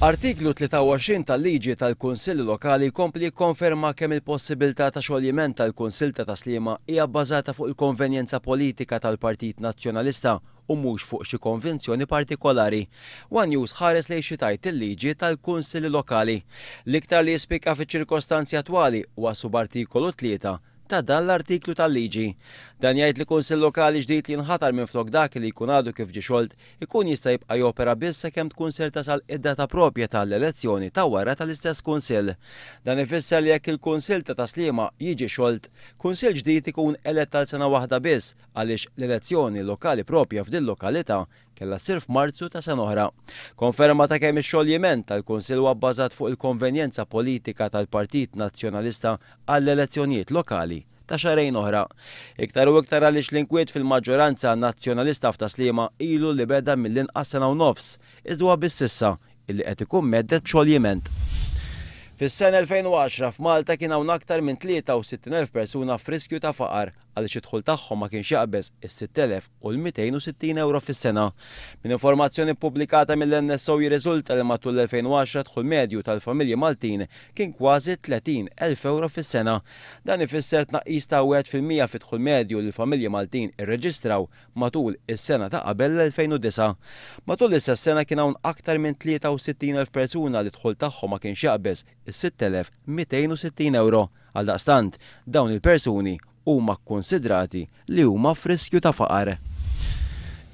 Artiklu 23 tal-liġi tal-Kunsill Lokali kompli konferma kemm il-possibilità ta' xogħliment tal-Kunsill ta' taslima hija bbażata fuq il-konvenjenza politika tal-Partit Nazzjonalista u mhux fuq xi konvenzjoni partikolari. One News ħares li xitajt il-liġi tal-Kunsill Lokali. L-iktar li jispika fiċ-ċirkostanzi attwali wasu subartikolu 3 ta' dan l-artiklu tal-liġi. Dan jgħid li kunsill lokali ġdid li nħatar minn flok dak li jkun għadu kif ġixolt ikun jista' jibqa' jopera biss sakemm tkun ser tasal id-data propja tal-elezzjoni ta' wara tal-istess kunsill. Dan ifisser li jekk il-kunsill ta' taslima jiġi xolt, kunsill ġdid ikun elett tal-sena waħda biss għaliex l-elezzjoni lokali propja f'din lokalità kella sirf f'Marzu ta' sena oħra. Konferma ta' kemm ix-xogħliment tal-Kunsill huwa bbażat fuq il-konvenjenza politika tal-Partit Nazzjonalista għall-elezzjonijiet lokali ta' xarejn oħra. Iktar u iktar għaliex l-inkwiet fil-maġġoranza nazzjonalista f'taslima ilu li beda mill-inqas sena u nofs, iżdwa bis-sissa illi qed ikun meddet b'xogħliment. Fis-sena 2010 f'Malta kien hawn aktar minn 63,000 persuna f'riskju ta' faqar għaliex id taħħom tagħhom ma kienx jaqbeż is 6260 u l euro fis-sena. Min informazzjoni publikata mill-NSO jirriżulta li matul l-2010 dħul medju tal-familji Maltin kien kważi 30,000 euro fis-sena. Dan ifisser tnaqqis ta' 1% fid medju li l-familji Maltin irreġistraw matul is-sena ta' qabel l-2009. Matul is sena kien hawn aktar minn 63,000 persuna li dħul tagħhom ma kienx jaqbeż is-6,260 euro. Għal daqstant, dawn il-persuni huma konsidrati li huma friskju ta' faqar.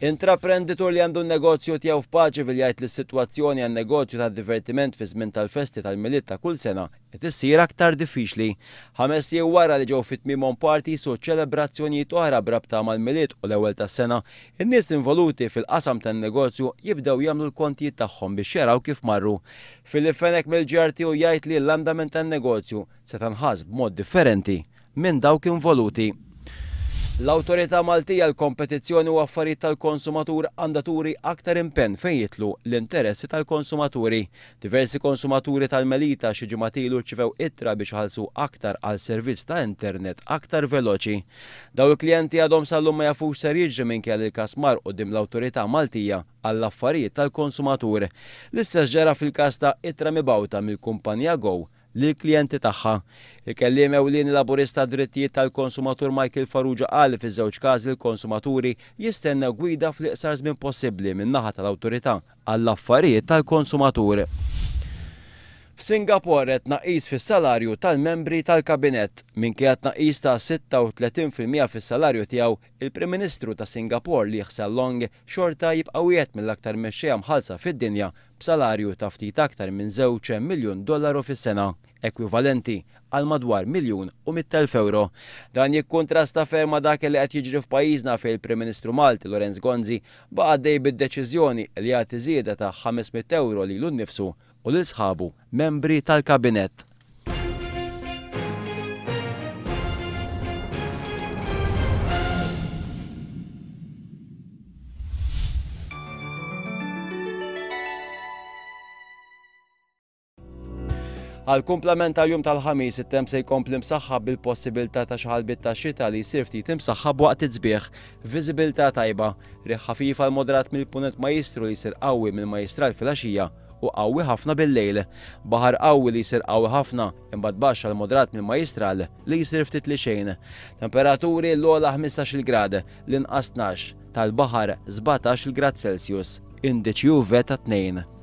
Intraprenditur li għandu negozju tiegħu f'paċi fil jgħid li s-sitwazzjoni għan negozju ta' divertiment fi żmien tal-festi tal-miliet ta' kull sena qed issir aktar diffiċli. Ħames jew wara li ġew fit parti su ċelebrazzjonijiet oħra brabta mal-miliet u l-ewwel tas-sena, in-nies involuti fil-qasam tan-negozju jibdew jagħmlu l-kontijiet tagħhom biex xeraw kif marru. Fil-fenek mill-ġarti u jgħid li l-andament tan-negozju se tanħas b'mod differenti minn dawk involuti. L-autorità Maltija l-kompetizzjoni u affarijiet tal-konsumatur għandaturi aktar impenn fejn jitlu l-interessi tal-konsumaturi. Diversi konsumaturi tal-Melita xi ġimatilu ċivew ittra biex ħalsu aktar għal servizz ta' internet aktar veloċi. Daw il-klijenti għadhom sal-lum ma jafux ser jiġri minn kell il-kasmar qudiem l awtorità Maltija għall affarijiet tal-konsumatur. L-istess ġara fil-kas ta' ittra mibawta mill-kumpanija Go li klijenti tagħha. Il-kellim ewlieni laburista drittijiet tal-konsumatur Michael Farrugia qal fi żewġ każi l-konsumaturi jistenna gwida fl-iqsar żmien possibbli min-naħa tal-awtorità għall-affarijiet tal-konsumatur. Singapore qed naqis fis-salarju tal-membri tal-kabinett minkejja tnaqis ta' 36% fis-salarju tiegħu il-Prim Ministru ta' Singapore li jħsel Long xorta jibqgħu wieħed mill-aktar mexxejja mħalsa fid-dinja b'salarju ta' ftit aktar minn 2 miljun dollaru fis-sena ekvivalenti għal madwar miljun u mittelf euro. Dan jikkontrasta ferma dak li qed jiġri f'pajjiżna fil il-Prim Ministru Malti Lorenz Gonzi baqgħdej bid-deċiżjoni li għat żieda ta' 500 euro li l-nifsu u l-sħabu membri tal-kabinet. Għal komplement tal-jum tal-ħamis, it-tem se jkompli msaħħab bil possibilta ta' xaħalbit ta' xita li jsir ftit imsaħħab waqt zbieħ Vizibilta tajba, riħħa fifa l-moderat mill punet majistru li jsir qawwi mill-majistral fil axija u qawwi ħafna bil-lejl. Baħar qawwi li sir qawwi ħafna imbagħad baxxa l-moderat mill majistral li sirfti ftit li xejn. Temperaturi l-ogħla 15 grad, l-inqas tal-baħar 17 grad Celsius, indiċju veta ta' 2.